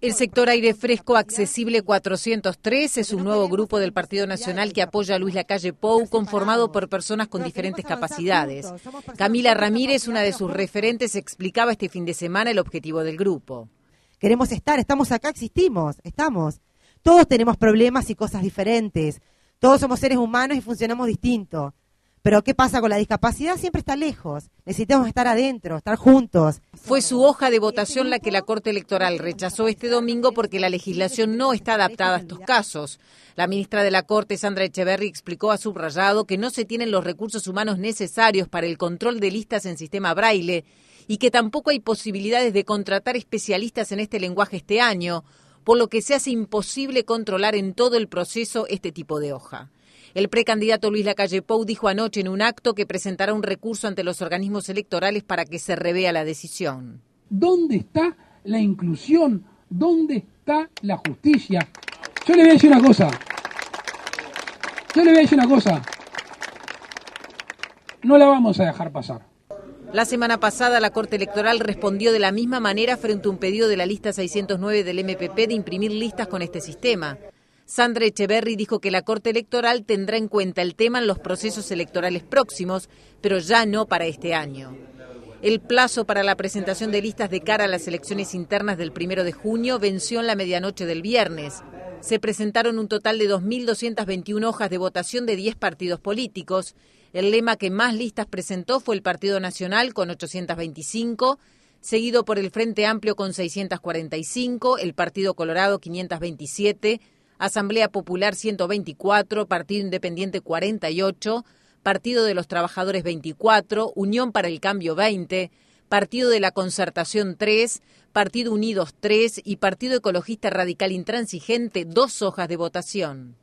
El sector aire fresco accesible 403 es un nuevo grupo del Partido Nacional que apoya a Luis Lacalle Pou, conformado por personas con diferentes capacidades. Camila Ramírez, una de sus referentes, explicaba este fin de semana el objetivo del grupo. Queremos estar, estamos acá, existimos, estamos. Todos tenemos problemas y cosas diferentes. Todos somos seres humanos y funcionamos distinto. Pero ¿qué pasa con la discapacidad? Siempre está lejos. Necesitamos estar adentro, estar juntos. Fue su hoja de votación la que la Corte Electoral rechazó este domingo porque la legislación no está adaptada a estos casos. La ministra de la Corte, Sandra Echeverry, explicó a subrayado que no se tienen los recursos humanos necesarios para el control de listas en sistema braille y que tampoco hay posibilidades de contratar especialistas en este lenguaje este año por lo que se hace imposible controlar en todo el proceso este tipo de hoja. El precandidato Luis Lacalle Pou dijo anoche en un acto que presentará un recurso ante los organismos electorales para que se revea la decisión. ¿Dónde está la inclusión? ¿Dónde está la justicia? Yo le voy a decir una cosa. Yo le voy a decir una cosa. No la vamos a dejar pasar. La semana pasada la Corte Electoral respondió de la misma manera frente a un pedido de la lista 609 del MPP de imprimir listas con este sistema. Sandra Echeverry dijo que la Corte Electoral tendrá en cuenta el tema en los procesos electorales próximos, pero ya no para este año. El plazo para la presentación de listas de cara a las elecciones internas del primero de junio venció en la medianoche del viernes. Se presentaron un total de 2.221 hojas de votación de 10 partidos políticos. El lema que más listas presentó fue el Partido Nacional con 825, seguido por el Frente Amplio con 645, el Partido Colorado 527, Asamblea Popular 124, Partido Independiente 48, Partido de los Trabajadores 24, Unión para el Cambio 20, Partido de la Concertación 3, Partido Unidos 3 y Partido Ecologista Radical Intransigente dos hojas de votación.